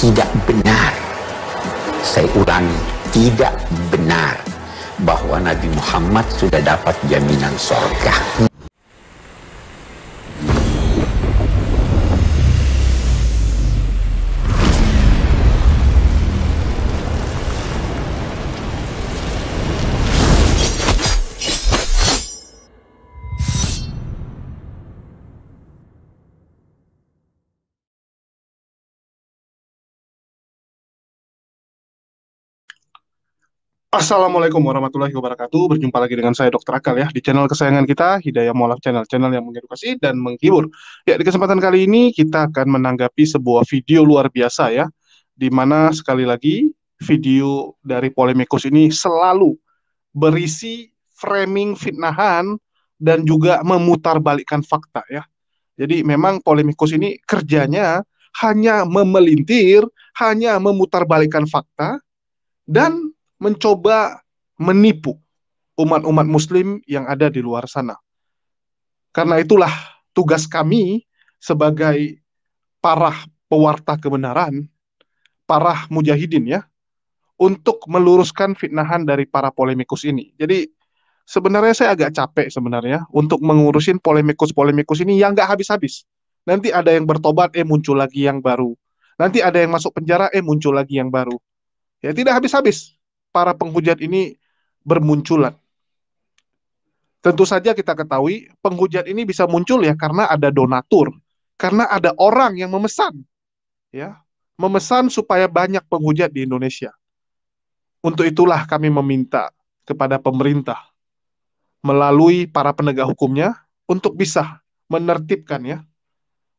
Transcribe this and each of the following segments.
tidak benar. Saya ulangi, tidak benar bahwa Nabi Muhammad sudah dapat jaminan surga. Assalamualaikum warahmatullahi wabarakatuh. Berjumpa lagi dengan saya Dr. Akal ya di channel kesayangan kita Hidayah Mualaf Channel, channel yang mengedukasi dan menghibur. Ya, di kesempatan kali ini kita akan menanggapi sebuah video luar biasa ya di mana sekali lagi video dari Polemikus ini selalu berisi framing fitnahan dan juga memutarbalikkan fakta ya. Jadi memang Polemikus ini kerjanya hanya memelintir, hanya memutarbalikkan fakta dan mencoba menipu umat-umat muslim yang ada di luar sana. Karena itulah tugas kami sebagai para pewarta kebenaran, para mujahidin ya, untuk meluruskan fitnahan dari para polemikus ini. Jadi sebenarnya saya agak capek sebenarnya untuk mengurusin polemikus-polemikus ini yang nggak habis-habis. Nanti ada yang bertobat, eh muncul lagi yang baru. Nanti ada yang masuk penjara, eh muncul lagi yang baru. Ya tidak habis-habis para penghujat ini bermunculan. Tentu saja kita ketahui penghujat ini bisa muncul ya karena ada donatur, karena ada orang yang memesan. Ya, memesan supaya banyak penghujat di Indonesia. Untuk itulah kami meminta kepada pemerintah melalui para penegak hukumnya untuk bisa menertibkan ya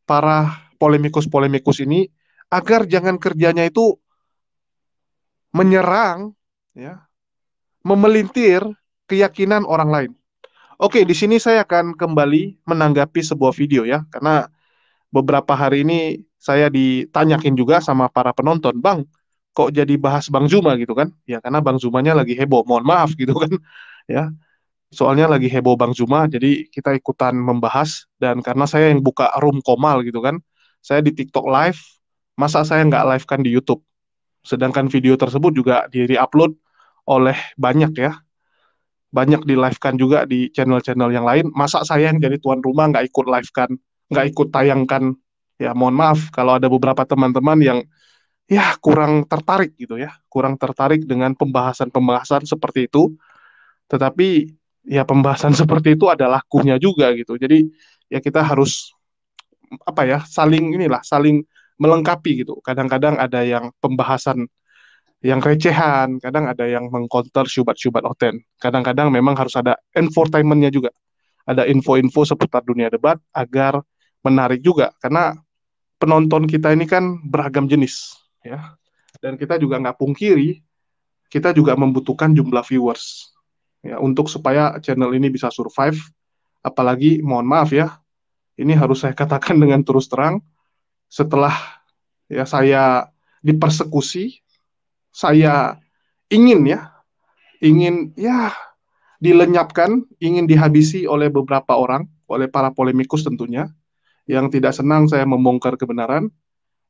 para polemikus-polemikus ini agar jangan kerjanya itu menyerang ya memelintir keyakinan orang lain. Oke, di sini saya akan kembali menanggapi sebuah video ya, karena beberapa hari ini saya ditanyakin juga sama para penonton, Bang, kok jadi bahas Bang Zuma gitu kan? Ya karena Bang Zumanya lagi heboh, mohon maaf gitu kan, ya. Soalnya lagi heboh Bang Zuma, jadi kita ikutan membahas dan karena saya yang buka room komal gitu kan, saya di TikTok live, masa saya nggak live kan di YouTube? Sedangkan video tersebut juga diupload upload oleh banyak ya. Banyak di-live-kan juga di channel-channel yang lain. Masa saya yang jadi tuan rumah nggak ikut live-kan, nggak ikut tayangkan. Ya mohon maaf kalau ada beberapa teman-teman yang ya kurang tertarik gitu ya. Kurang tertarik dengan pembahasan-pembahasan seperti itu. Tetapi ya pembahasan seperti itu adalah kuhnya juga gitu. Jadi ya kita harus apa ya saling inilah saling melengkapi gitu. Kadang-kadang ada yang pembahasan yang recehan, kadang ada yang mengkonter syubat-syubat oten. Kadang-kadang memang harus ada infotainmentnya juga. Ada info-info seputar dunia debat agar menarik juga karena penonton kita ini kan beragam jenis ya. Dan kita juga nggak pungkiri kita juga membutuhkan jumlah viewers ya untuk supaya channel ini bisa survive apalagi mohon maaf ya ini harus saya katakan dengan terus terang setelah ya saya dipersekusi, saya ingin ya, ingin ya dilenyapkan, ingin dihabisi oleh beberapa orang, oleh para polemikus tentunya, yang tidak senang saya membongkar kebenaran,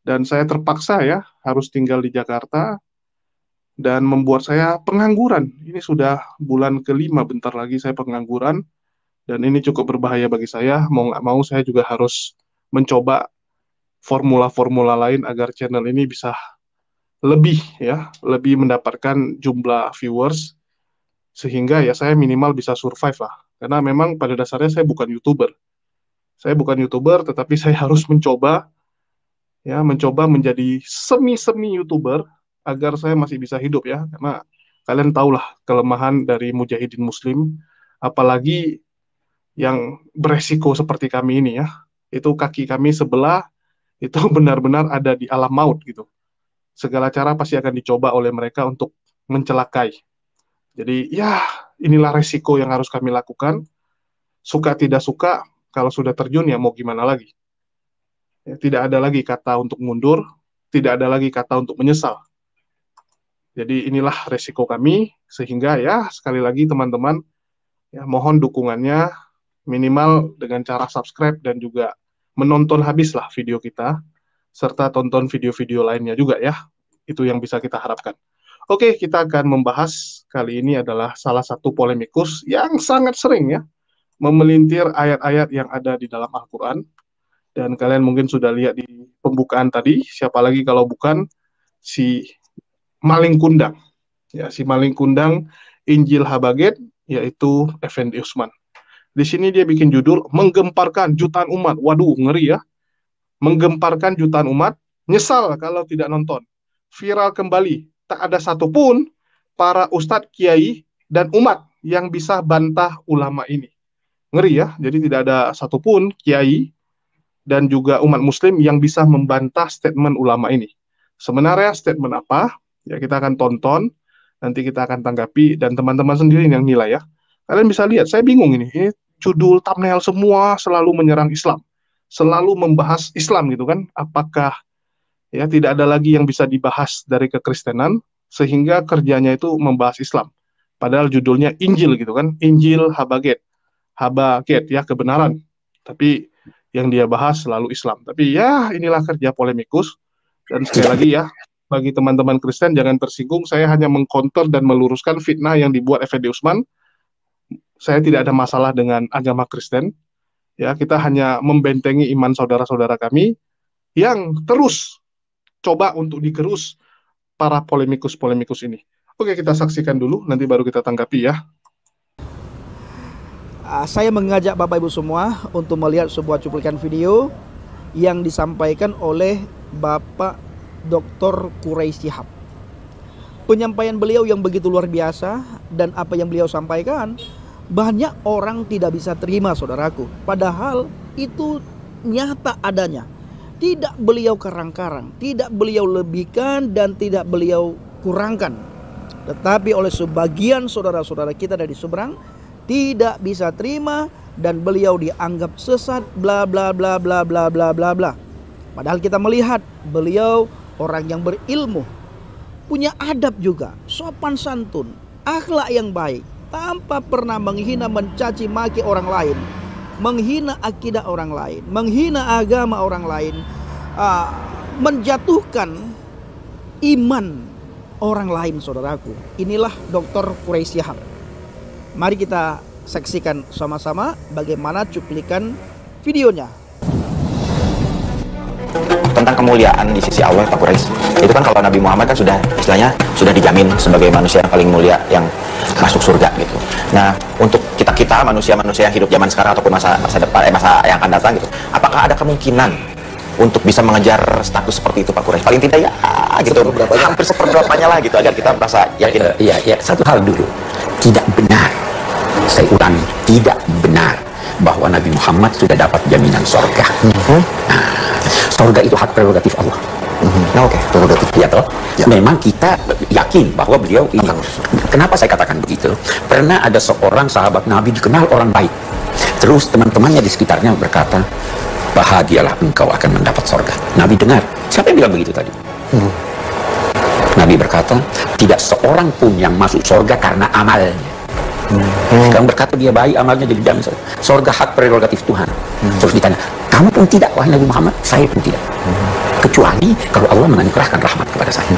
dan saya terpaksa ya harus tinggal di Jakarta, dan membuat saya pengangguran. Ini sudah bulan kelima, bentar lagi saya pengangguran, dan ini cukup berbahaya bagi saya, mau nggak mau saya juga harus mencoba formula-formula lain agar channel ini bisa lebih ya, lebih mendapatkan jumlah viewers sehingga ya saya minimal bisa survive lah. Karena memang pada dasarnya saya bukan YouTuber. Saya bukan YouTuber tetapi saya harus mencoba ya, mencoba menjadi semi-semi YouTuber agar saya masih bisa hidup ya. Karena kalian tahulah kelemahan dari mujahidin muslim apalagi yang beresiko seperti kami ini ya. Itu kaki kami sebelah itu benar-benar ada di alam maut gitu. Segala cara pasti akan dicoba oleh mereka untuk mencelakai. Jadi ya inilah resiko yang harus kami lakukan. Suka tidak suka, kalau sudah terjun ya mau gimana lagi. Ya, tidak ada lagi kata untuk mundur, tidak ada lagi kata untuk menyesal. Jadi inilah resiko kami, sehingga ya sekali lagi teman-teman, ya mohon dukungannya minimal dengan cara subscribe dan juga menonton habislah video kita serta tonton video-video lainnya juga ya. Itu yang bisa kita harapkan. Oke, kita akan membahas kali ini adalah salah satu polemikus yang sangat sering ya memelintir ayat-ayat yang ada di dalam Al-Qur'an. Dan kalian mungkin sudah lihat di pembukaan tadi, siapa lagi kalau bukan si Maling Kundang. Ya, si Maling Kundang Injil Habaget yaitu Effendi Usman. Di sini dia bikin judul menggemparkan jutaan umat. Waduh, ngeri ya. Menggemparkan jutaan umat, nyesal kalau tidak nonton. Viral kembali, tak ada satupun para ustadz kiai dan umat yang bisa bantah ulama ini. Ngeri ya, jadi tidak ada satupun kiai dan juga umat muslim yang bisa membantah statement ulama ini. Sebenarnya statement apa? Ya kita akan tonton, nanti kita akan tanggapi dan teman-teman sendiri yang nilai ya. Kalian bisa lihat, saya bingung ini. Ini judul thumbnail semua selalu menyerang Islam, selalu membahas Islam gitu kan? Apakah ya tidak ada lagi yang bisa dibahas dari kekristenan sehingga kerjanya itu membahas Islam? Padahal judulnya Injil gitu kan? Injil Habaget, Habaget ya kebenaran. Tapi yang dia bahas selalu Islam. Tapi ya inilah kerja polemikus dan sekali lagi ya bagi teman-teman Kristen jangan tersinggung saya hanya mengkonter dan meluruskan fitnah yang dibuat Effendi Usman saya tidak ada masalah dengan agama Kristen. Ya, kita hanya membentengi iman saudara-saudara kami yang terus coba untuk dikerus para polemikus-polemikus ini. Oke, kita saksikan dulu, nanti baru kita tanggapi ya. Ah, saya mengajak Bapak Ibu semua untuk melihat sebuah cuplikan video yang disampaikan oleh Bapak Dr. Kurey Sihab. Penyampaian beliau yang begitu luar biasa dan apa yang beliau sampaikan banyak orang tidak bisa terima saudaraku. Padahal itu nyata adanya. Tidak beliau karang-karang, tidak beliau lebihkan dan tidak beliau kurangkan. Tetapi oleh sebagian saudara-saudara kita dari seberang tidak bisa terima dan beliau dianggap sesat bla bla bla bla bla bla bla bla. Padahal kita melihat beliau orang yang berilmu, punya adab juga, sopan santun, akhlak yang baik, tanpa pernah menghina mencaci maki orang lain, menghina akidah orang lain, menghina agama orang lain, uh, menjatuhkan iman orang lain saudaraku. Inilah Dr. Quraisy Mari kita saksikan sama-sama bagaimana cuplikan videonya tentang kemuliaan di sisi Allah Pak Quraisy. Itu kan kalau Nabi Muhammad kan sudah istilahnya sudah dijamin sebagai manusia yang paling mulia yang masuk surga gitu. Nah, untuk kita-kita manusia-manusia yang hidup zaman sekarang ataupun masa masa depan eh, masa yang akan datang gitu, apakah ada kemungkinan untuk bisa mengejar status seperti itu Pak Quraisy? Paling tidak ya gitu seperberapanya. hampir seperberapanya lah gitu agar kita merasa ya, yakin. Iya, ya satu hal dulu. Tidak benar. Saya ulangi, tidak benar bahwa Nabi Muhammad sudah dapat jaminan surga. -hmm. nah, surga itu hak prerogatif Allah. Mm-hmm. Nah, oke, prerogatif ya toh. Ya. Memang kita yakin bahwa beliau ini. Kenapa saya katakan begitu? Pernah ada seorang sahabat Nabi dikenal orang baik. Terus teman-temannya di sekitarnya berkata, bahagialah engkau akan mendapat sorga. Nabi dengar. Siapa yang bilang begitu tadi? Hmm. Nabi berkata, tidak seorang pun yang masuk sorga karena amalnya. Hmm. Sekarang berkata dia baik amalnya jadi jamin surga. Surga hak prerogatif Tuhan. Hmm. Terus ditanya, kamu pun tidak wahai Nabi Muhammad, saya pun tidak. Hmm kecuali kalau Allah menganugerahkan rahmat kepada saya.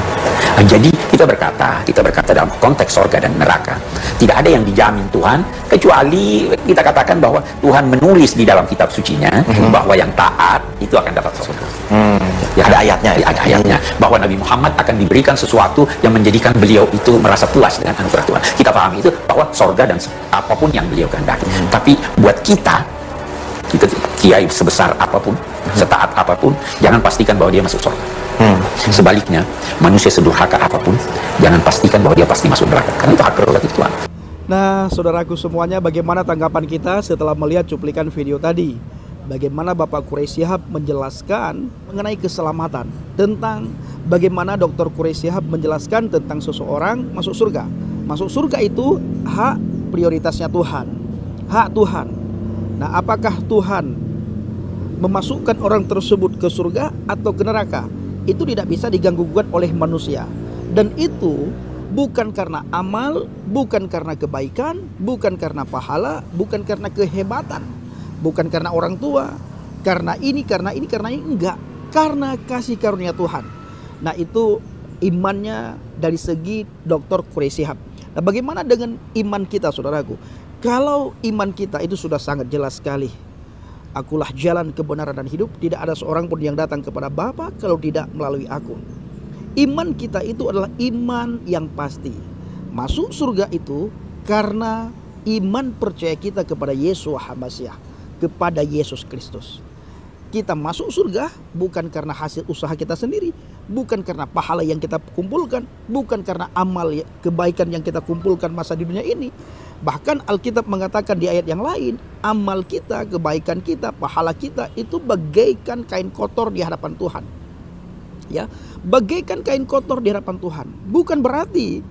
jadi kita berkata, kita berkata dalam konteks sorga dan neraka, tidak ada yang dijamin Tuhan kecuali kita katakan bahwa Tuhan menulis di dalam kitab sucinya mm -hmm. bahwa yang taat itu akan dapat sorga. Mm Ya, ada ayatnya, ya, ada ayatnya bahwa Nabi Muhammad akan diberikan sesuatu yang menjadikan beliau itu merasa puas dengan anugerah Tuhan. Kita pahami itu bahwa sorga dan apapun yang beliau kehendaki. Mm Tapi buat kita kiai sebesar apapun, hmm. setaat apapun, jangan pastikan bahwa dia masuk surga. Hmm. Sebaliknya, manusia sedurhaka apapun, jangan pastikan bahwa dia pasti masuk neraka. Karena itu hak prerogatif Tuhan. Nah, saudaraku semuanya, bagaimana tanggapan kita setelah melihat cuplikan video tadi? Bagaimana Bapak Quraisy menjelaskan mengenai keselamatan tentang bagaimana Dr. Quraisy menjelaskan tentang seseorang masuk surga. Masuk surga itu hak prioritasnya Tuhan, hak Tuhan. Nah, apakah Tuhan memasukkan orang tersebut ke surga atau ke neraka itu tidak bisa diganggu gugat oleh manusia dan itu bukan karena amal, bukan karena kebaikan, bukan karena pahala, bukan karena kehebatan, bukan karena orang tua, karena ini, karena ini, karena ini enggak, karena kasih karunia Tuhan. Nah, itu imannya dari segi dokter Kuresihab. Nah, bagaimana dengan iman kita, saudaraku? Kalau iman kita itu sudah sangat jelas sekali, Akulah jalan kebenaran dan hidup, tidak ada seorang pun yang datang kepada Bapa kalau tidak melalui aku. Iman kita itu adalah iman yang pasti. Masuk surga itu karena iman percaya kita kepada Yesus Hamasiah, kepada Yesus Kristus. Kita masuk surga bukan karena hasil usaha kita sendiri, bukan karena pahala yang kita kumpulkan, bukan karena amal ya, kebaikan yang kita kumpulkan masa di dunia ini, Bahkan Alkitab mengatakan di ayat yang lain, amal kita, kebaikan kita, pahala kita itu bagaikan kain kotor di hadapan Tuhan. Ya, bagaikan kain kotor di hadapan Tuhan. Bukan berarti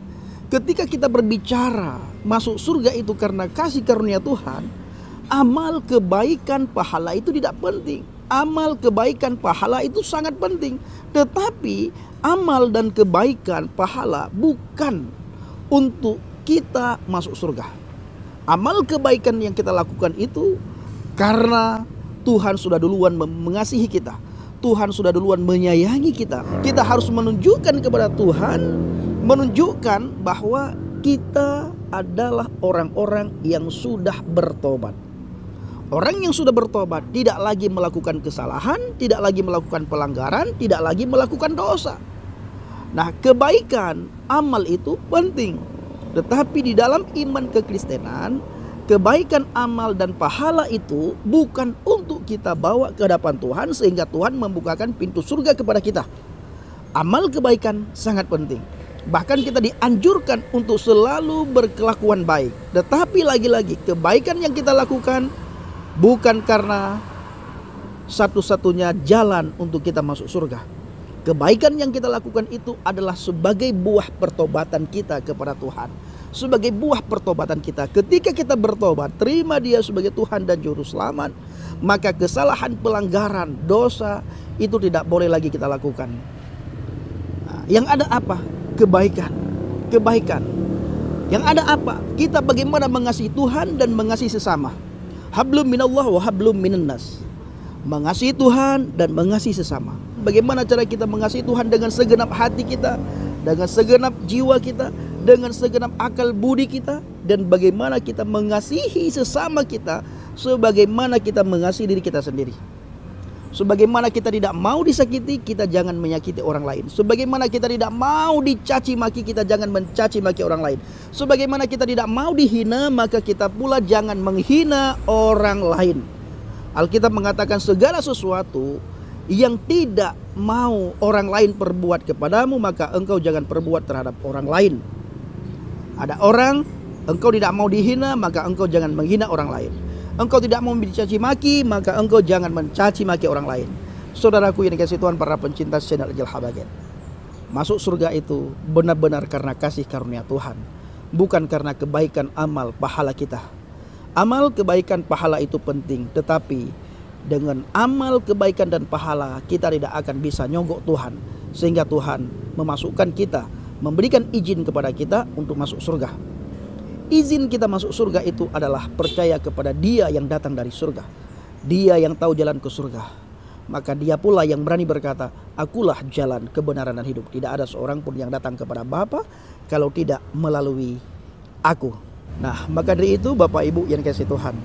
ketika kita berbicara masuk surga itu karena kasih karunia Tuhan, amal kebaikan pahala itu tidak penting. Amal kebaikan pahala itu sangat penting. Tetapi amal dan kebaikan pahala bukan untuk kita masuk surga. Amal kebaikan yang kita lakukan itu karena Tuhan sudah duluan mengasihi kita. Tuhan sudah duluan menyayangi kita. Kita harus menunjukkan kepada Tuhan, menunjukkan bahwa kita adalah orang-orang yang sudah bertobat. Orang yang sudah bertobat tidak lagi melakukan kesalahan, tidak lagi melakukan pelanggaran, tidak lagi melakukan dosa. Nah, kebaikan amal itu penting. Tetapi di dalam iman kekristenan, kebaikan amal dan pahala itu bukan untuk kita bawa ke hadapan Tuhan sehingga Tuhan membukakan pintu surga kepada kita. Amal kebaikan sangat penting. Bahkan kita dianjurkan untuk selalu berkelakuan baik. Tetapi lagi-lagi kebaikan yang kita lakukan bukan karena satu-satunya jalan untuk kita masuk surga. Kebaikan yang kita lakukan itu adalah sebagai buah pertobatan kita kepada Tuhan. Sebagai buah pertobatan kita. Ketika kita bertobat, terima dia sebagai Tuhan dan Juru Selamat. Maka kesalahan, pelanggaran, dosa itu tidak boleh lagi kita lakukan. Nah, yang ada apa? Kebaikan. Kebaikan. Yang ada apa? Kita bagaimana mengasihi Tuhan dan mengasihi sesama. Hablum minallah wa hablum minannas. Mengasihi Tuhan dan mengasihi sesama bagaimana cara kita mengasihi Tuhan dengan segenap hati kita, dengan segenap jiwa kita, dengan segenap akal budi kita, dan bagaimana kita mengasihi sesama kita sebagaimana kita mengasihi diri kita sendiri. Sebagaimana kita tidak mau disakiti, kita jangan menyakiti orang lain. Sebagaimana kita tidak mau dicaci maki, kita jangan mencaci maki orang lain. Sebagaimana kita tidak mau dihina, maka kita pula jangan menghina orang lain. Alkitab mengatakan segala sesuatu yang tidak mau orang lain perbuat kepadamu, maka engkau jangan perbuat terhadap orang lain. Ada orang, engkau tidak mau dihina, maka engkau jangan menghina orang lain. Engkau tidak mau mencaci maki, maka engkau jangan mencaci maki orang lain. Saudaraku yang dikasih Tuhan para pencinta channel Ejel Habagen. Masuk surga itu benar-benar karena kasih karunia Tuhan. Bukan karena kebaikan amal pahala kita. Amal kebaikan pahala itu penting, tetapi dengan amal kebaikan dan pahala kita tidak akan bisa nyogok Tuhan sehingga Tuhan memasukkan kita memberikan izin kepada kita untuk masuk surga izin kita masuk surga itu adalah percaya kepada dia yang datang dari surga dia yang tahu jalan ke surga maka dia pula yang berani berkata akulah jalan kebenaran dan hidup tidak ada seorang pun yang datang kepada Bapa kalau tidak melalui aku nah maka dari itu Bapak Ibu yang kasih Tuhan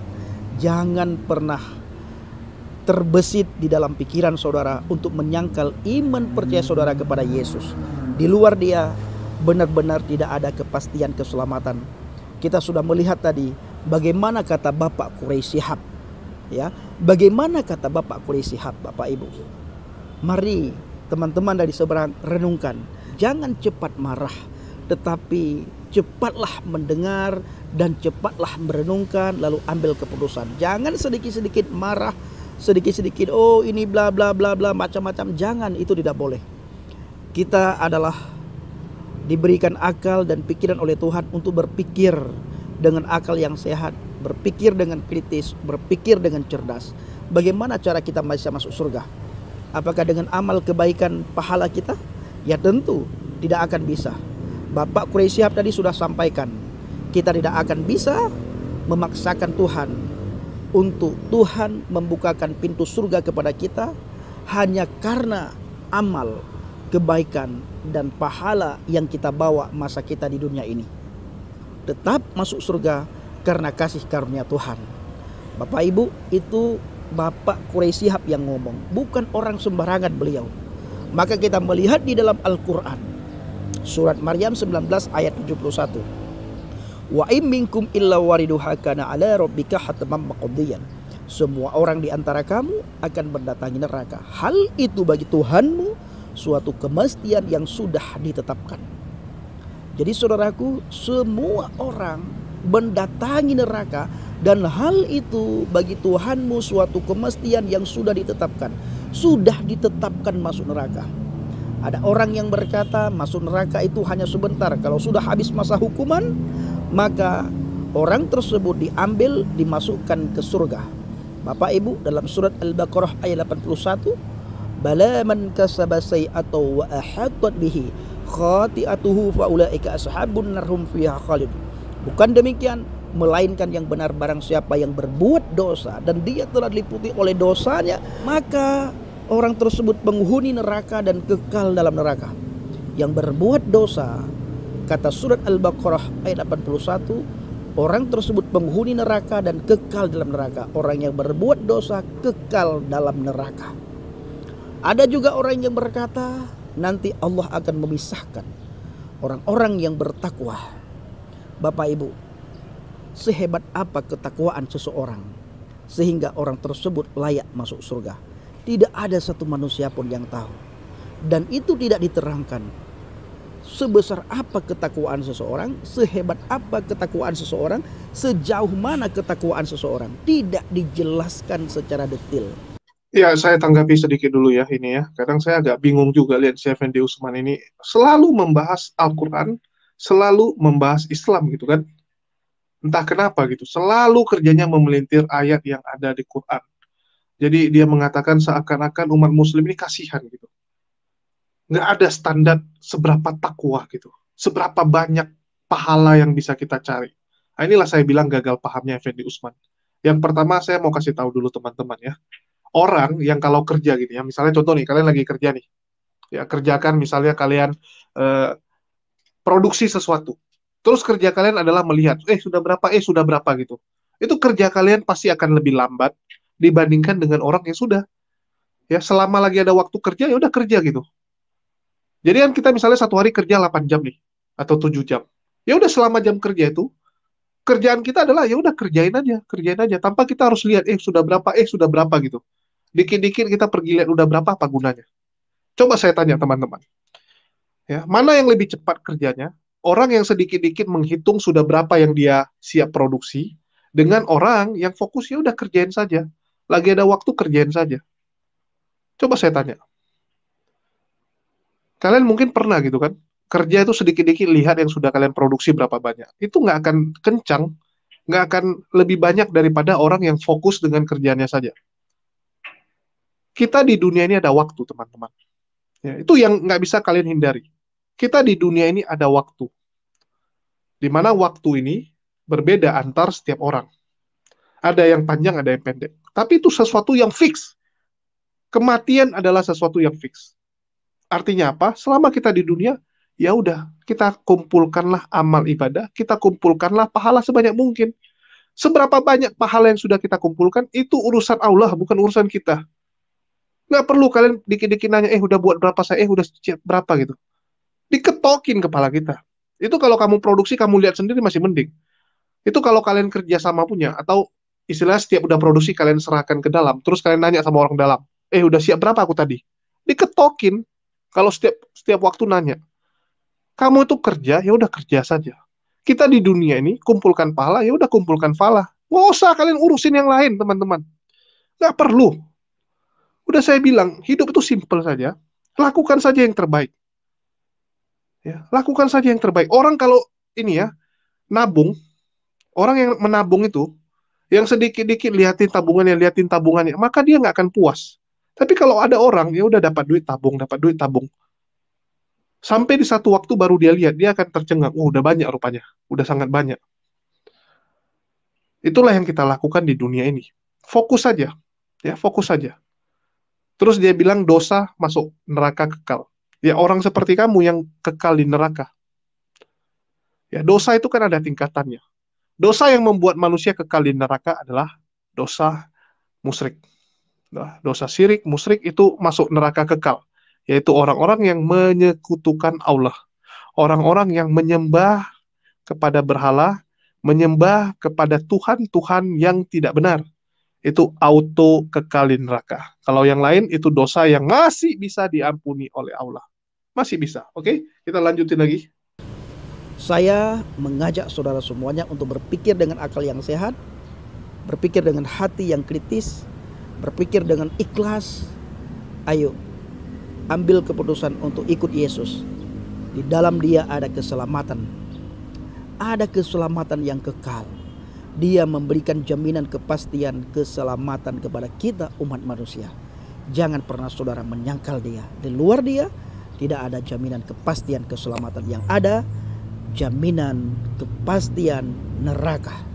jangan pernah terbesit di dalam pikiran saudara untuk menyangkal iman percaya saudara kepada Yesus. Di luar dia benar-benar tidak ada kepastian keselamatan. Kita sudah melihat tadi bagaimana kata Bapak Quraisy Ya, bagaimana kata Bapak Quraisy Bapak Ibu? Mari teman-teman dari seberang renungkan. Jangan cepat marah, tetapi cepatlah mendengar dan cepatlah merenungkan lalu ambil keputusan. Jangan sedikit-sedikit marah sedikit-sedikit oh ini bla bla bla bla macam-macam jangan itu tidak boleh kita adalah diberikan akal dan pikiran oleh Tuhan untuk berpikir dengan akal yang sehat berpikir dengan kritis berpikir dengan cerdas bagaimana cara kita bisa masuk surga apakah dengan amal kebaikan pahala kita ya tentu tidak akan bisa Bapak Quraisyab tadi sudah sampaikan kita tidak akan bisa memaksakan Tuhan untuk Tuhan membukakan pintu surga kepada kita hanya karena amal, kebaikan, dan pahala yang kita bawa masa kita di dunia ini. Tetap masuk surga karena kasih karunia Tuhan. Bapak Ibu, itu Bapak Quraisyhab yang ngomong, bukan orang sembarangan beliau. Maka kita melihat di dalam Al-Qur'an surat Maryam 19 ayat 71. Wa imminkum illa wariduha kana ala rabbika hatman maqdiyan. Semua orang di antara kamu akan mendatangi neraka. Hal itu bagi Tuhanmu suatu kemestian yang sudah ditetapkan. Jadi saudaraku, semua orang mendatangi neraka dan hal itu bagi Tuhanmu suatu kemestian yang sudah ditetapkan. Sudah ditetapkan masuk neraka. Ada orang yang berkata masuk neraka itu hanya sebentar. Kalau sudah habis masa hukuman, maka orang tersebut diambil dimasukkan ke surga. Bapak Ibu dalam surat Al-Baqarah ayat 81 bala man kasaba atau wa ahatat bihi khati'atuhu fa ulaika ashabun narhum fiha khalid. Bukan demikian, melainkan yang benar barang siapa yang berbuat dosa dan dia telah diliputi oleh dosanya, maka orang tersebut penghuni neraka dan kekal dalam neraka. Yang berbuat dosa Kata surat Al-Baqarah ayat 81, orang tersebut penghuni neraka dan kekal dalam neraka. Orang yang berbuat dosa kekal dalam neraka. Ada juga orang yang berkata, nanti Allah akan memisahkan orang-orang yang bertakwa. Bapak Ibu, sehebat apa ketakwaan seseorang sehingga orang tersebut layak masuk surga? Tidak ada satu manusia pun yang tahu. Dan itu tidak diterangkan sebesar apa ketakwaan seseorang, sehebat apa ketakwaan seseorang, sejauh mana ketakwaan seseorang, tidak dijelaskan secara detail. Ya, saya tanggapi sedikit dulu ya ini ya. Kadang saya agak bingung juga lihat si Effendi Usman ini selalu membahas Al-Qur'an, selalu membahas Islam gitu kan. Entah kenapa gitu, selalu kerjanya memelintir ayat yang ada di Quran. Jadi dia mengatakan seakan-akan umat muslim ini kasihan gitu nggak ada standar seberapa takwa gitu, seberapa banyak pahala yang bisa kita cari. Nah, inilah saya bilang gagal pahamnya Effendi Usman. Yang pertama saya mau kasih tahu dulu teman-teman ya, orang yang kalau kerja gitu ya, misalnya contoh nih kalian lagi kerja nih, ya kerjakan misalnya kalian eh, produksi sesuatu, terus kerja kalian adalah melihat, eh sudah berapa, eh sudah berapa gitu, itu kerja kalian pasti akan lebih lambat dibandingkan dengan orang yang sudah ya selama lagi ada waktu kerja ya udah kerja gitu jadi kan kita misalnya satu hari kerja 8 jam nih atau 7 jam. Ya udah selama jam kerja itu kerjaan kita adalah ya udah kerjain aja, kerjain aja tanpa kita harus lihat eh sudah berapa, eh sudah berapa gitu. Dikit-dikit kita pergi lihat udah berapa apa gunanya. Coba saya tanya teman-teman. Ya, mana yang lebih cepat kerjanya? Orang yang sedikit-dikit menghitung sudah berapa yang dia siap produksi dengan orang yang fokusnya udah kerjain saja. Lagi ada waktu kerjain saja. Coba saya tanya, kalian mungkin pernah gitu kan kerja itu sedikit-sedikit lihat yang sudah kalian produksi berapa banyak itu nggak akan kencang nggak akan lebih banyak daripada orang yang fokus dengan kerjanya saja kita di dunia ini ada waktu teman-teman ya, itu yang nggak bisa kalian hindari kita di dunia ini ada waktu di mana waktu ini berbeda antar setiap orang ada yang panjang ada yang pendek tapi itu sesuatu yang fix kematian adalah sesuatu yang fix Artinya apa? Selama kita di dunia, ya udah, kita kumpulkanlah amal ibadah, kita kumpulkanlah pahala sebanyak mungkin. Seberapa banyak pahala yang sudah kita kumpulkan, itu urusan Allah, bukan urusan kita. Nggak perlu kalian dikit-dikit nanya, eh udah buat berapa saya, eh udah berapa gitu. Diketokin kepala kita. Itu kalau kamu produksi, kamu lihat sendiri masih mending. Itu kalau kalian kerja sama punya, atau istilah setiap udah produksi kalian serahkan ke dalam, terus kalian nanya sama orang dalam, eh udah siap berapa aku tadi? Diketokin, kalau setiap setiap waktu nanya, kamu itu kerja ya udah kerja saja. Kita di dunia ini kumpulkan pahala ya udah kumpulkan pahala. Nggak usah kalian urusin yang lain teman-teman. Nggak perlu. Udah saya bilang hidup itu simple saja. Lakukan saja yang terbaik. Ya, lakukan saja yang terbaik. Orang kalau ini ya nabung, orang yang menabung itu yang sedikit sedikit liatin tabungannya, liatin tabungannya, maka dia nggak akan puas. Tapi kalau ada orang ya udah dapat duit tabung, dapat duit tabung. Sampai di satu waktu baru dia lihat, dia akan tercengang. Oh, udah banyak rupanya, udah sangat banyak. Itulah yang kita lakukan di dunia ini. Fokus saja, ya fokus saja. Terus dia bilang dosa masuk neraka kekal. Ya orang seperti kamu yang kekal di neraka. Ya dosa itu kan ada tingkatannya. Dosa yang membuat manusia kekal di neraka adalah dosa musyrik. Nah, dosa syirik, musyrik itu masuk neraka kekal, yaitu orang-orang yang menyekutukan Allah, orang-orang yang menyembah kepada berhala, menyembah kepada tuhan-tuhan yang tidak benar. Itu auto kekalin neraka. Kalau yang lain itu dosa yang masih bisa diampuni oleh Allah. Masih bisa. Oke, kita lanjutin lagi. Saya mengajak saudara semuanya untuk berpikir dengan akal yang sehat, berpikir dengan hati yang kritis, berpikir dengan ikhlas, ayo ambil keputusan untuk ikut Yesus. Di dalam Dia ada keselamatan, ada keselamatan yang kekal. Dia memberikan jaminan kepastian keselamatan kepada kita, umat manusia. Jangan pernah saudara menyangkal Dia. Di luar Dia tidak ada jaminan kepastian keselamatan yang ada, jaminan kepastian neraka.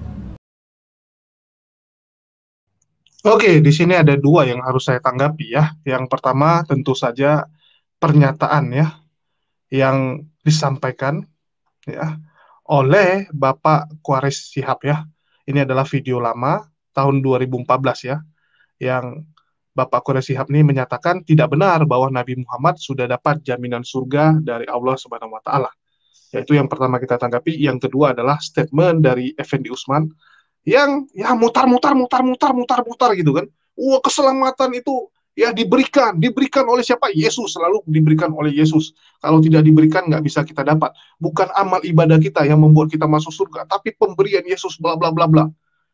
Oke, di sini ada dua yang harus saya tanggapi ya. Yang pertama tentu saja pernyataan ya yang disampaikan ya oleh Bapak Kuaris Sihab ya. Ini adalah video lama tahun 2014 ya yang Bapak Kuaris Sihab ini menyatakan tidak benar bahwa Nabi Muhammad sudah dapat jaminan surga dari Allah Subhanahu wa taala. Yaitu yang pertama kita tanggapi, yang kedua adalah statement dari Effendi Usman yang ya mutar mutar mutar mutar mutar mutar gitu kan. Wah keselamatan itu ya diberikan, diberikan oleh siapa? Yesus selalu diberikan oleh Yesus. Kalau tidak diberikan nggak bisa kita dapat. Bukan amal ibadah kita yang membuat kita masuk surga, tapi pemberian Yesus bla bla bla bla.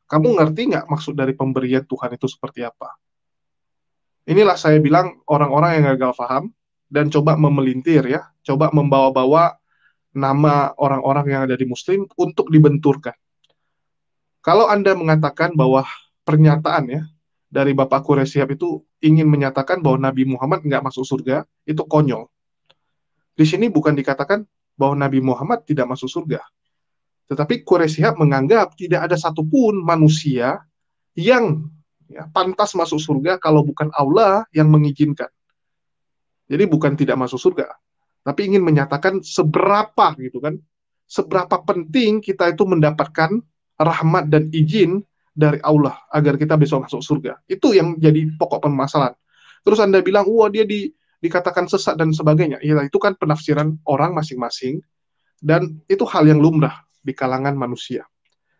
Kamu ngerti nggak maksud dari pemberian Tuhan itu seperti apa? Inilah saya bilang orang-orang yang gagal paham dan coba memelintir ya, coba membawa-bawa nama orang-orang yang ada di Muslim untuk dibenturkan. Kalau Anda mengatakan bahwa pernyataan ya dari Bapak Kuresiap itu ingin menyatakan bahwa Nabi Muhammad nggak masuk surga, itu konyol. Di sini bukan dikatakan bahwa Nabi Muhammad tidak masuk surga. Tetapi Kuresiap menganggap tidak ada satupun manusia yang ya, pantas masuk surga kalau bukan Allah yang mengizinkan. Jadi bukan tidak masuk surga, tapi ingin menyatakan seberapa gitu kan, seberapa penting kita itu mendapatkan rahmat dan izin dari Allah agar kita bisa masuk surga. Itu yang jadi pokok permasalahan. Terus Anda bilang, wah dia di, dikatakan sesat dan sebagainya. Ya, itu kan penafsiran orang masing-masing dan itu hal yang lumrah di kalangan manusia.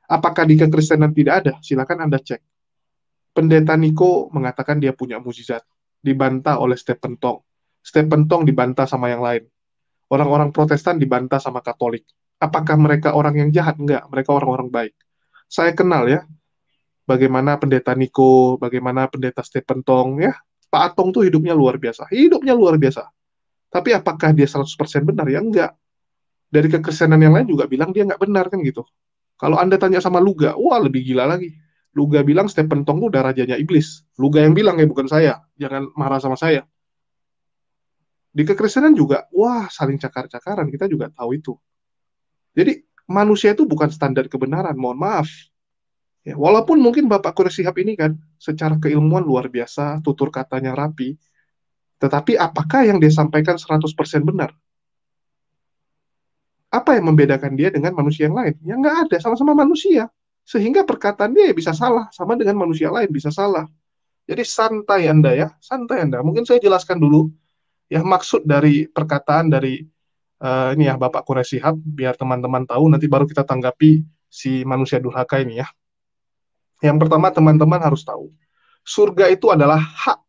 Apakah di kekristenan tidak ada? Silakan Anda cek. Pendeta Niko mengatakan dia punya mujizat. Dibantah oleh Stephen Tong. Stephen Tong dibantah sama yang lain. Orang-orang protestan dibantah sama katolik. Apakah mereka orang yang jahat? Enggak, mereka orang-orang baik saya kenal ya. Bagaimana pendeta Niko, bagaimana pendeta Stephen Tong ya. Pak Atong tuh hidupnya luar biasa. Hidupnya luar biasa. Tapi apakah dia 100% benar? Ya enggak. Dari kekristenan yang lain juga bilang dia enggak benar kan gitu. Kalau Anda tanya sama Luga, wah lebih gila lagi. Luga bilang Stephen Tong tuh udah rajanya iblis. Luga yang bilang ya bukan saya. Jangan marah sama saya. Di kekristenan juga, wah saling cakar-cakaran. Kita juga tahu itu. Jadi manusia itu bukan standar kebenaran, mohon maaf. Ya, walaupun mungkin Bapak Kuresihab ini kan secara keilmuan luar biasa, tutur katanya rapi, tetapi apakah yang dia sampaikan 100% benar? Apa yang membedakan dia dengan manusia yang lain? Ya nggak ada, sama-sama manusia. Sehingga perkataan dia ya bisa salah, sama dengan manusia lain bisa salah. Jadi santai Anda ya, santai Anda. Mungkin saya jelaskan dulu ya maksud dari perkataan dari uh, ini ya Bapak Kure Sihab biar teman-teman tahu nanti baru kita tanggapi si manusia durhaka ini ya. Yang pertama teman-teman harus tahu surga itu adalah hak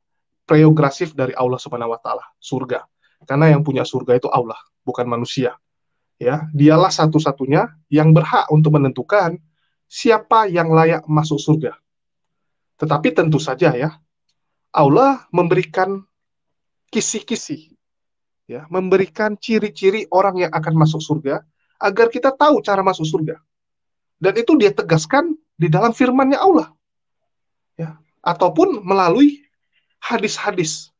prerogatif dari Allah Subhanahu wa taala, surga. Karena yang punya surga itu Allah, bukan manusia. Ya, dialah satu-satunya yang berhak untuk menentukan siapa yang layak masuk surga. Tetapi tentu saja ya, Allah memberikan kisi-kisi ya memberikan ciri-ciri orang yang akan masuk surga agar kita tahu cara masuk surga. Dan itu dia tegaskan di dalam firman-Nya Allah. Ya, ataupun melalui hadis-hadis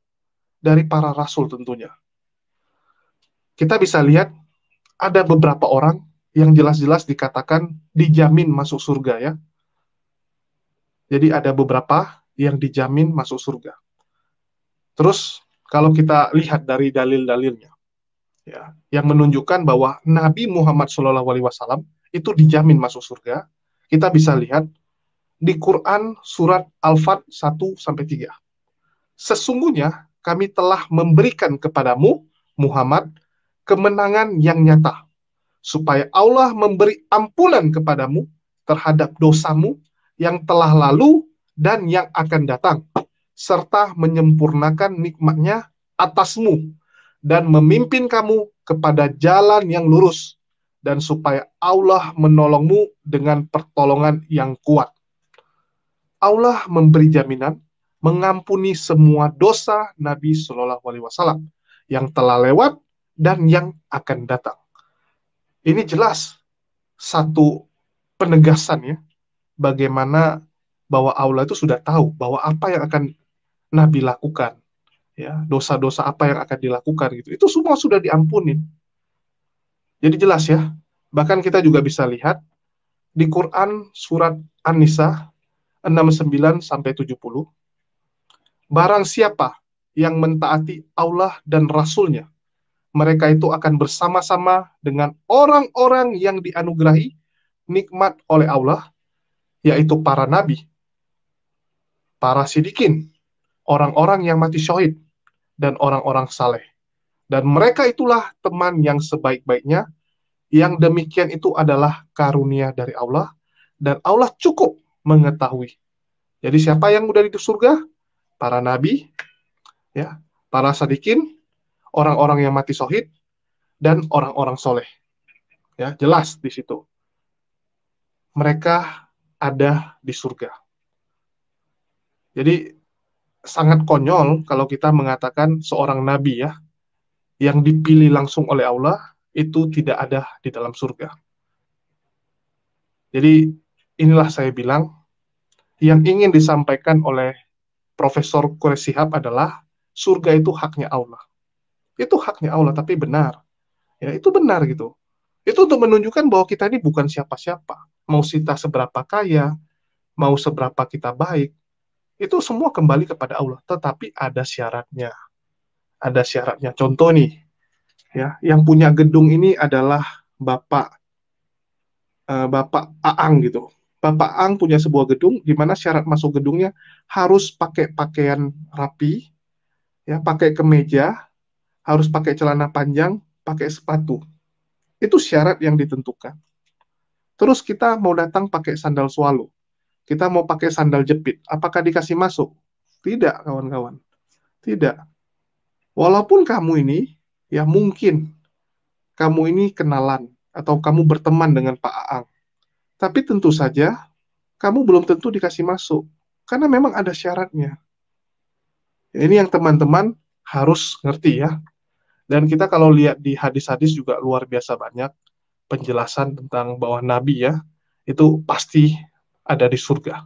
dari para rasul tentunya. Kita bisa lihat ada beberapa orang yang jelas-jelas dikatakan dijamin masuk surga ya. Jadi ada beberapa yang dijamin masuk surga. Terus kalau kita lihat dari dalil-dalilnya ya yang menunjukkan bahwa Nabi Muhammad Shallallahu Alaihi Wasallam itu dijamin masuk surga kita bisa lihat di Quran surat Al-Fat 1 sampai 3 sesungguhnya kami telah memberikan kepadamu Muhammad kemenangan yang nyata supaya Allah memberi ampunan kepadamu terhadap dosamu yang telah lalu dan yang akan datang serta menyempurnakan nikmatnya atasmu dan memimpin kamu kepada jalan yang lurus dan supaya Allah menolongmu dengan pertolongan yang kuat. Allah memberi jaminan mengampuni semua dosa Nabi Shallallahu Alaihi Wasallam yang telah lewat dan yang akan datang. Ini jelas satu penegasan ya, bagaimana bahwa Allah itu sudah tahu bahwa apa yang akan Nabi lakukan ya dosa-dosa apa yang akan dilakukan gitu itu semua sudah diampuni jadi jelas ya bahkan kita juga bisa lihat di Quran surat An-Nisa 69 sampai 70 barang siapa yang mentaati Allah dan rasulnya mereka itu akan bersama-sama dengan orang-orang yang dianugerahi nikmat oleh Allah yaitu para nabi para sidikin orang-orang yang mati syahid dan orang-orang saleh. Dan mereka itulah teman yang sebaik-baiknya, yang demikian itu adalah karunia dari Allah, dan Allah cukup mengetahui. Jadi siapa yang udah di surga? Para nabi, ya, para sadikin, orang-orang yang mati syahid, dan orang-orang soleh. Ya, jelas di situ. Mereka ada di surga. Jadi sangat konyol kalau kita mengatakan seorang nabi ya yang dipilih langsung oleh Allah itu tidak ada di dalam surga. Jadi inilah saya bilang yang ingin disampaikan oleh Profesor Kuresihab adalah surga itu haknya Allah. Itu haknya Allah tapi benar. Ya, itu benar gitu. Itu untuk menunjukkan bahwa kita ini bukan siapa-siapa. Mau kita seberapa kaya, mau seberapa kita baik, itu semua kembali kepada Allah tetapi ada syaratnya ada syaratnya contoh nih ya yang punya gedung ini adalah bapak uh, bapak Aang gitu bapak Aang punya sebuah gedung di mana syarat masuk gedungnya harus pakai pakaian rapi ya pakai kemeja harus pakai celana panjang pakai sepatu itu syarat yang ditentukan terus kita mau datang pakai sandal swallow kita mau pakai sandal jepit, apakah dikasih masuk? Tidak, kawan-kawan. Tidak. Walaupun kamu ini ya mungkin kamu ini kenalan atau kamu berteman dengan Pak Aang. Tapi tentu saja kamu belum tentu dikasih masuk karena memang ada syaratnya. Ya, ini yang teman-teman harus ngerti ya. Dan kita kalau lihat di hadis-hadis juga luar biasa banyak penjelasan tentang bahwa nabi ya itu pasti ada di surga.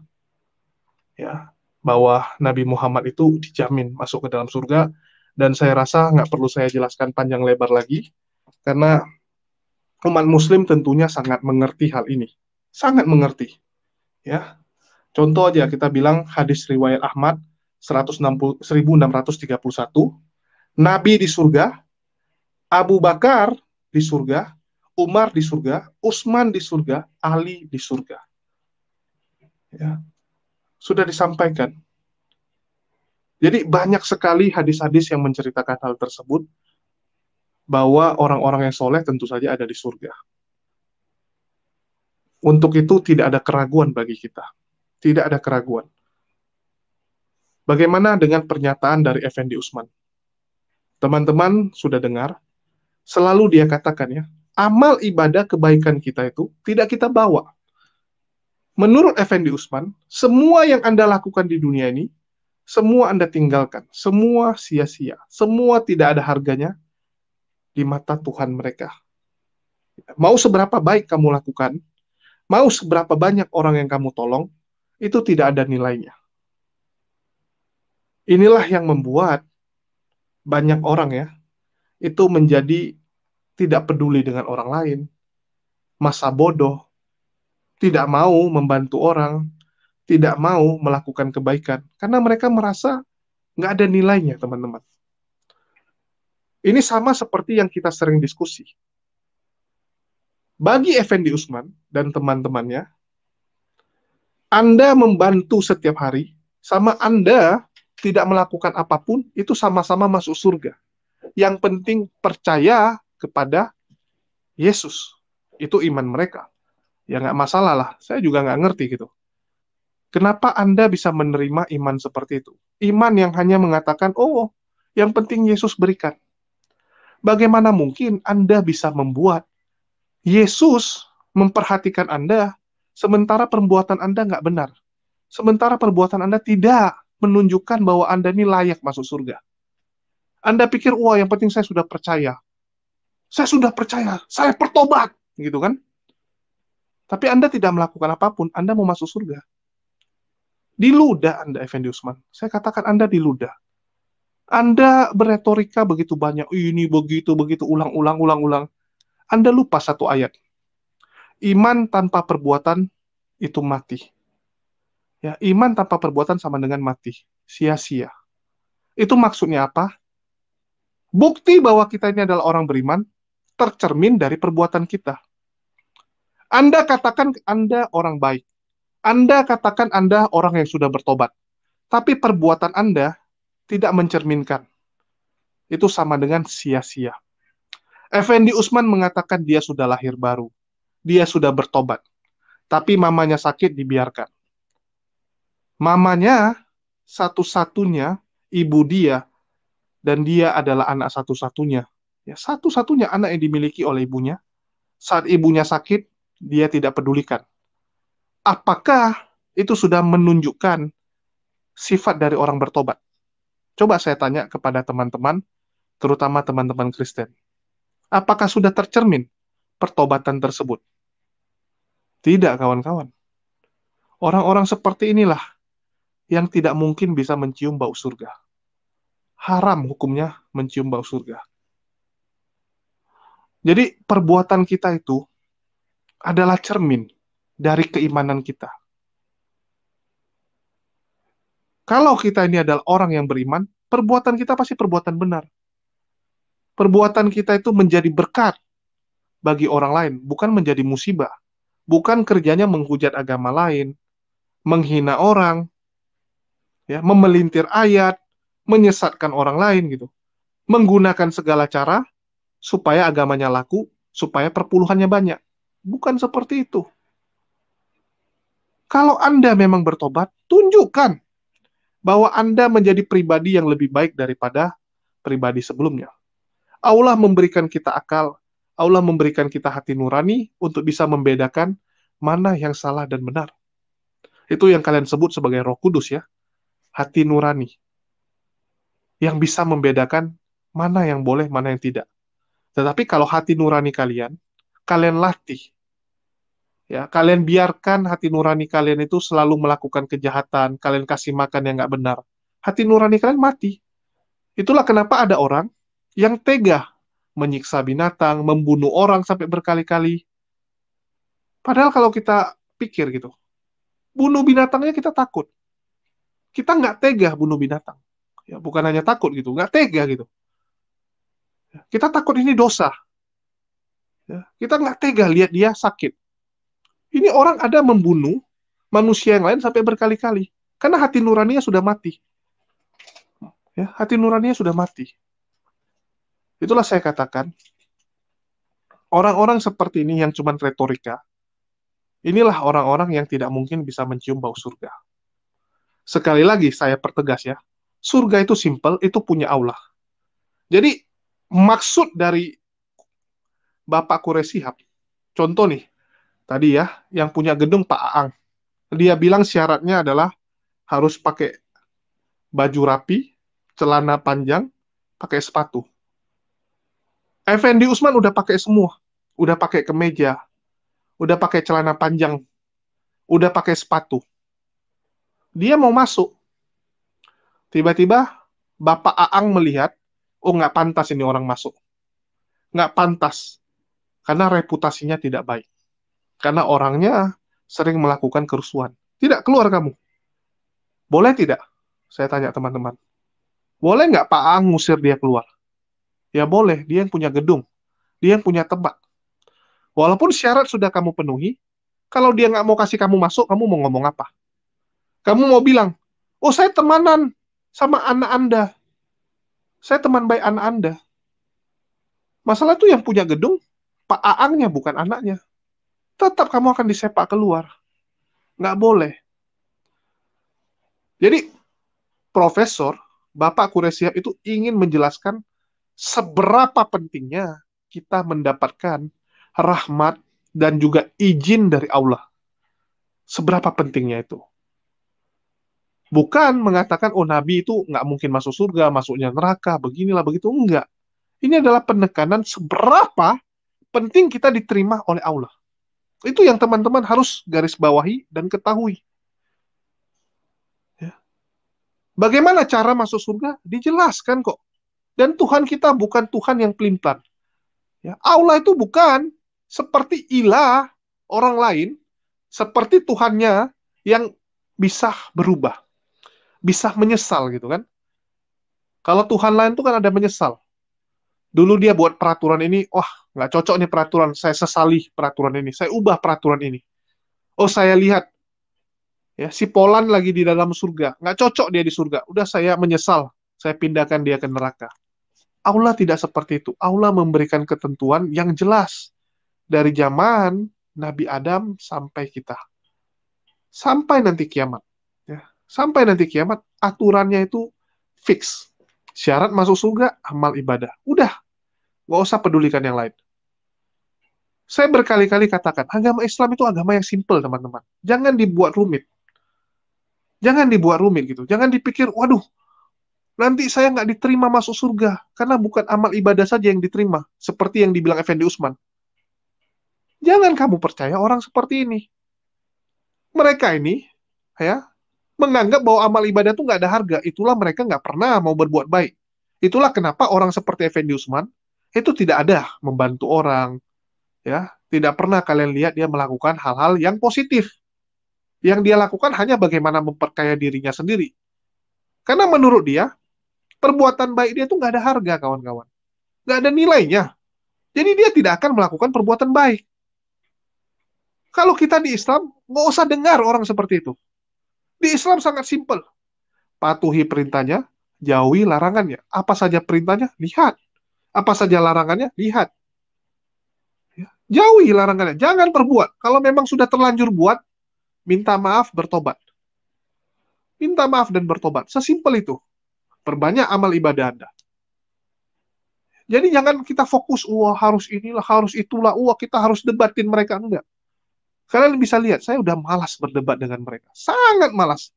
Ya, bahwa Nabi Muhammad itu dijamin masuk ke dalam surga dan saya rasa nggak perlu saya jelaskan panjang lebar lagi karena umat muslim tentunya sangat mengerti hal ini. Sangat mengerti. Ya. Contoh aja kita bilang hadis riwayat Ahmad 160, 1631 Nabi di surga, Abu Bakar di surga, Umar di surga, Utsman di surga, Ali di surga ya sudah disampaikan. Jadi banyak sekali hadis-hadis yang menceritakan hal tersebut bahwa orang-orang yang soleh tentu saja ada di surga. Untuk itu tidak ada keraguan bagi kita. Tidak ada keraguan. Bagaimana dengan pernyataan dari Effendi Usman? Teman-teman sudah dengar, selalu dia katakan ya, amal ibadah kebaikan kita itu tidak kita bawa menurut Effendi Usman, semua yang Anda lakukan di dunia ini, semua Anda tinggalkan, semua sia-sia, semua tidak ada harganya di mata Tuhan mereka. Mau seberapa baik kamu lakukan, mau seberapa banyak orang yang kamu tolong, itu tidak ada nilainya. Inilah yang membuat banyak orang ya, itu menjadi tidak peduli dengan orang lain, masa bodoh, tidak mau membantu orang, tidak mau melakukan kebaikan karena mereka merasa nggak ada nilainya, teman-teman. Ini sama seperti yang kita sering diskusi. Bagi Effendi Usman dan teman-temannya, Anda membantu setiap hari, sama Anda tidak melakukan apapun, itu sama-sama masuk surga. Yang penting percaya kepada Yesus. Itu iman mereka ya nggak masalah lah. Saya juga nggak ngerti gitu. Kenapa Anda bisa menerima iman seperti itu? Iman yang hanya mengatakan, oh, yang penting Yesus berikan. Bagaimana mungkin Anda bisa membuat Yesus memperhatikan Anda, sementara perbuatan Anda nggak benar? Sementara perbuatan Anda tidak menunjukkan bahwa Anda ini layak masuk surga. Anda pikir, wah yang penting saya sudah percaya. Saya sudah percaya, saya pertobat. Gitu kan? Tapi Anda tidak melakukan apapun, Anda mau masuk surga. Diluda Anda, Effendi Usman. Saya katakan Anda diluda. Anda berretorika begitu banyak, ini begitu, begitu, ulang-ulang, ulang-ulang. Anda lupa satu ayat. Iman tanpa perbuatan itu mati. Ya, iman tanpa perbuatan sama dengan mati, sia-sia. Itu maksudnya apa? Bukti bahwa kita ini adalah orang beriman tercermin dari perbuatan kita. Anda katakan Anda orang baik. Anda katakan Anda orang yang sudah bertobat. Tapi perbuatan Anda tidak mencerminkan. Itu sama dengan sia-sia. Effendi Usman mengatakan dia sudah lahir baru. Dia sudah bertobat. Tapi mamanya sakit dibiarkan. Mamanya satu-satunya ibu dia dan dia adalah anak satu-satunya. Ya, satu-satunya anak yang dimiliki oleh ibunya. Saat ibunya sakit, dia tidak pedulikan. Apakah itu sudah menunjukkan sifat dari orang bertobat? Coba saya tanya kepada teman-teman, terutama teman-teman Kristen. Apakah sudah tercermin pertobatan tersebut? Tidak, kawan-kawan. Orang-orang seperti inilah yang tidak mungkin bisa mencium bau surga. Haram hukumnya mencium bau surga. Jadi perbuatan kita itu adalah cermin dari keimanan kita. Kalau kita ini adalah orang yang beriman, perbuatan kita pasti perbuatan benar. Perbuatan kita itu menjadi berkat bagi orang lain, bukan menjadi musibah. Bukan kerjanya menghujat agama lain, menghina orang, ya, memelintir ayat, menyesatkan orang lain gitu. Menggunakan segala cara supaya agamanya laku, supaya perpuluhannya banyak. Bukan seperti itu. Kalau Anda memang bertobat, tunjukkan bahwa Anda menjadi pribadi yang lebih baik daripada pribadi sebelumnya. Allah memberikan kita akal, Allah memberikan kita hati nurani untuk bisa membedakan mana yang salah dan benar. Itu yang kalian sebut sebagai Roh Kudus ya. Hati nurani yang bisa membedakan mana yang boleh, mana yang tidak. Tetapi kalau hati nurani kalian, kalian latih ya kalian biarkan hati nurani kalian itu selalu melakukan kejahatan kalian kasih makan yang nggak benar hati nurani kalian mati itulah kenapa ada orang yang tega menyiksa binatang membunuh orang sampai berkali-kali padahal kalau kita pikir gitu bunuh binatangnya kita takut kita nggak tega bunuh binatang ya bukan hanya takut gitu nggak tega gitu ya, kita takut ini dosa ya, kita nggak tega lihat dia sakit ini orang ada membunuh manusia yang lain sampai berkali-kali karena hati nuraninya sudah mati. Ya, hati nuraninya sudah mati. Itulah saya katakan orang-orang seperti ini yang cuma retorika. Inilah orang-orang yang tidak mungkin bisa mencium bau surga. Sekali lagi saya pertegas ya, surga itu simple, itu punya Allah. Jadi maksud dari Bapak Kuresihab, contoh nih, tadi ya, yang punya gedung Pak Aang. Dia bilang syaratnya adalah harus pakai baju rapi, celana panjang, pakai sepatu. Effendi Usman udah pakai semua, udah pakai kemeja, udah pakai celana panjang, udah pakai sepatu. Dia mau masuk. Tiba-tiba Bapak Aang melihat, oh nggak pantas ini orang masuk. Nggak pantas, karena reputasinya tidak baik karena orangnya sering melakukan kerusuhan. Tidak keluar kamu. Boleh tidak? Saya tanya teman-teman. Boleh nggak Pak Ang ngusir dia keluar? Ya boleh, dia yang punya gedung. Dia yang punya tempat. Walaupun syarat sudah kamu penuhi, kalau dia nggak mau kasih kamu masuk, kamu mau ngomong apa? Kamu mau bilang, oh saya temanan sama anak Anda. Saya teman baik anak Anda. Masalah itu yang punya gedung, Pak Aangnya bukan anaknya tetap kamu akan disepak keluar. Nggak boleh. Jadi, profesor, Bapak Kuresiap itu ingin menjelaskan seberapa pentingnya kita mendapatkan rahmat dan juga izin dari Allah. Seberapa pentingnya itu. Bukan mengatakan, oh Nabi itu nggak mungkin masuk surga, masuknya neraka, beginilah, begitu. Enggak. Ini adalah penekanan seberapa penting kita diterima oleh Allah. Itu yang teman-teman harus garis bawahi dan ketahui. Ya. Bagaimana cara masuk surga? Dijelaskan kok. Dan Tuhan kita bukan Tuhan yang pelimpan. Ya, Allah itu bukan seperti ilah orang lain, seperti Tuhannya yang bisa berubah, bisa menyesal gitu kan. Kalau Tuhan lain itu kan ada menyesal dulu dia buat peraturan ini, wah nggak cocok nih peraturan, saya sesali peraturan ini, saya ubah peraturan ini. Oh saya lihat, ya si Polan lagi di dalam surga, nggak cocok dia di surga, udah saya menyesal, saya pindahkan dia ke neraka. Allah tidak seperti itu. Allah memberikan ketentuan yang jelas dari zaman Nabi Adam sampai kita. Sampai nanti kiamat. Ya. Sampai nanti kiamat, aturannya itu fix. Syarat masuk surga, amal ibadah. Udah, Gak usah pedulikan yang lain. Saya berkali-kali katakan, agama Islam itu agama yang simple, teman-teman. Jangan dibuat rumit. Jangan dibuat rumit gitu. Jangan dipikir, waduh, nanti saya nggak diterima masuk surga. Karena bukan amal ibadah saja yang diterima. Seperti yang dibilang Effendi Usman. Jangan kamu percaya orang seperti ini. Mereka ini, ya, menganggap bahwa amal ibadah itu nggak ada harga. Itulah mereka nggak pernah mau berbuat baik. Itulah kenapa orang seperti Effendi Usman itu tidak ada membantu orang ya tidak pernah kalian lihat dia melakukan hal-hal yang positif yang dia lakukan hanya bagaimana memperkaya dirinya sendiri karena menurut dia perbuatan baik dia itu nggak ada harga kawan-kawan nggak ada nilainya jadi dia tidak akan melakukan perbuatan baik kalau kita di Islam nggak usah dengar orang seperti itu di Islam sangat simpel patuhi perintahnya jauhi larangannya apa saja perintahnya lihat apa saja larangannya? Lihat. Ya, jauhi larangannya. Jangan perbuat. Kalau memang sudah terlanjur buat, minta maaf, bertobat. Minta maaf dan bertobat. Sesimpel itu. Perbanyak amal ibadah Anda. Jadi jangan kita fokus, wah harus inilah, harus itulah, wah kita harus debatin mereka. Enggak. Kalian bisa lihat, saya udah malas berdebat dengan mereka. Sangat malas.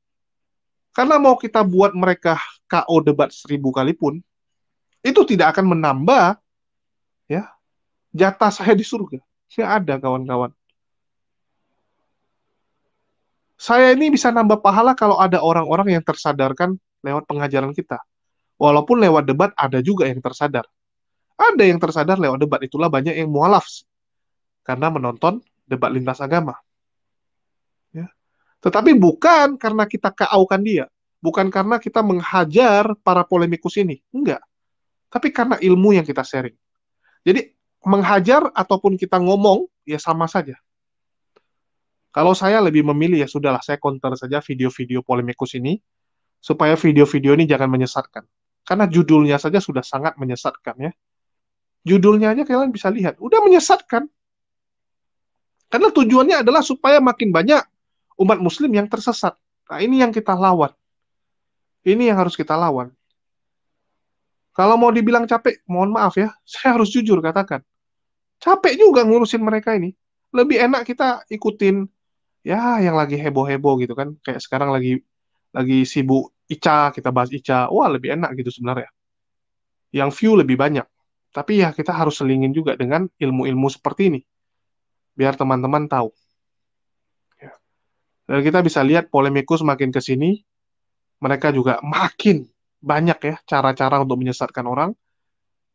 Karena mau kita buat mereka KO debat seribu kali pun, itu tidak akan menambah ya jatah saya di surga. Saya ada kawan-kawan. Saya ini bisa nambah pahala kalau ada orang-orang yang tersadarkan lewat pengajaran kita. Walaupun lewat debat ada juga yang tersadar. Ada yang tersadar lewat debat itulah banyak yang mualaf karena menonton debat lintas agama. Ya. Tetapi bukan karena kita keaukan dia, bukan karena kita menghajar para polemikus ini. Enggak tapi karena ilmu yang kita sharing. Jadi menghajar ataupun kita ngomong ya sama saja. Kalau saya lebih memilih ya sudahlah saya counter saja video-video polemikus ini supaya video-video ini jangan menyesatkan. Karena judulnya saja sudah sangat menyesatkan ya. Judulnya aja kalian bisa lihat, udah menyesatkan. Karena tujuannya adalah supaya makin banyak umat muslim yang tersesat. Nah, ini yang kita lawan. Ini yang harus kita lawan. Kalau mau dibilang capek, mohon maaf ya, saya harus jujur katakan. Capek juga ngurusin mereka ini. Lebih enak kita ikutin ya yang lagi heboh-heboh gitu kan. Kayak sekarang lagi lagi sibuk Ica, kita bahas Ica. Wah, lebih enak gitu sebenarnya. Yang view lebih banyak. Tapi ya kita harus selingin juga dengan ilmu-ilmu seperti ini. Biar teman-teman tahu. Ya. Dan kita bisa lihat polemikus makin ke sini, mereka juga makin banyak ya cara-cara untuk menyesatkan orang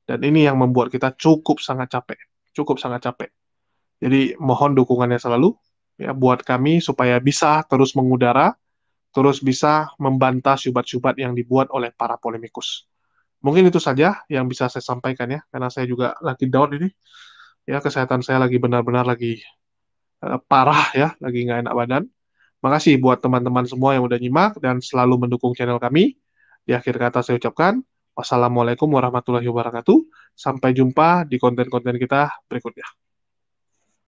dan ini yang membuat kita cukup sangat capek cukup sangat capek jadi mohon dukungannya selalu ya buat kami supaya bisa terus mengudara terus bisa membantah syubat-syubat yang dibuat oleh para polemikus mungkin itu saja yang bisa saya sampaikan ya karena saya juga lagi down ini ya kesehatan saya lagi benar-benar lagi uh, parah ya lagi nggak enak badan Makasih buat teman-teman semua yang udah nyimak dan selalu mendukung channel kami. Di akhir kata saya ucapkan, wassalamualaikum warahmatullahi wabarakatuh. Sampai jumpa di konten-konten kita berikutnya.